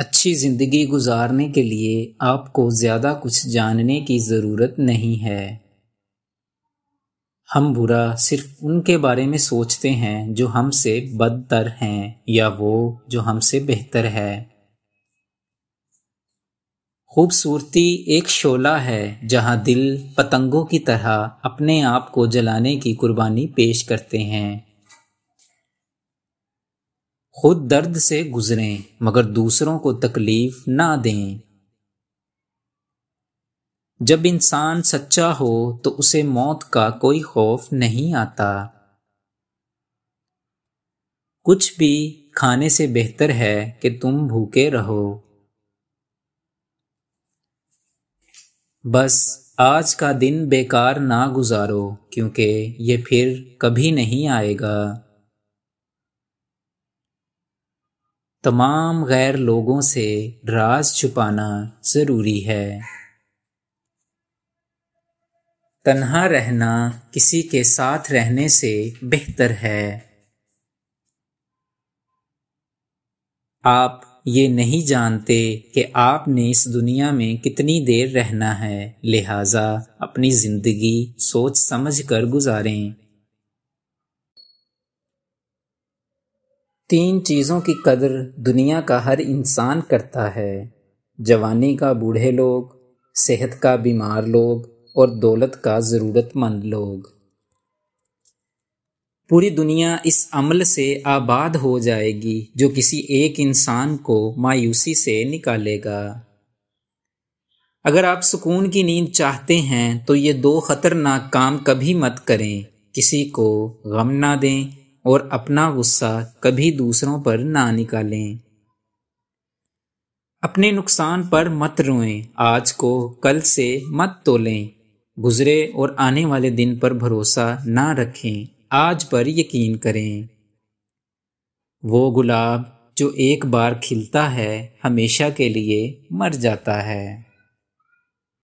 अच्छी ज़िंदगी गुजारने के लिए आपको ज़्यादा कुछ जानने की ज़रूरत नहीं है हम बुरा सिर्फ उनके बारे में सोचते हैं जो हमसे बदतर हैं या वो जो हमसे बेहतर है खूबसूरती एक शोला है जहाँ दिल पतंगों की तरह अपने आप को जलाने की कुर्बानी पेश करते हैं खुद दर्द से गुजरें मगर दूसरों को तकलीफ ना दें जब इंसान सच्चा हो तो उसे मौत का कोई खौफ नहीं आता कुछ भी खाने से बेहतर है कि तुम भूखे रहो बस आज का दिन बेकार ना गुजारो क्योंकि ये फिर कभी नहीं आएगा तमाम गैर लोगों से राज छुपाना ज़रूरी है तन्हा रहना किसी के साथ रहने से बेहतर है आप ये नहीं जानते कि आपने इस दुनिया में कितनी देर रहना है लिहाजा अपनी ज़िंदगी सोच समझ कर गुजारें तीन चीज़ों की कदर दुनिया का हर इंसान करता है जवानी का बूढ़े लोग सेहत का बीमार लोग और दौलत का ज़रूरतमंद लोग पूरी दुनिया इस अमल से आबाद हो जाएगी जो किसी एक इंसान को मायूसी से निकालेगा अगर आप सुकून की नींद चाहते हैं तो ये दो ख़तरनाक काम कभी मत करें किसी को गम ना दें और अपना गुस्सा कभी दूसरों पर ना निकालें अपने नुकसान पर मत रोएं आज को कल से मत तोलें गुजरे और आने वाले दिन पर भरोसा ना रखें आज पर यकीन करें वो गुलाब जो एक बार खिलता है हमेशा के लिए मर जाता है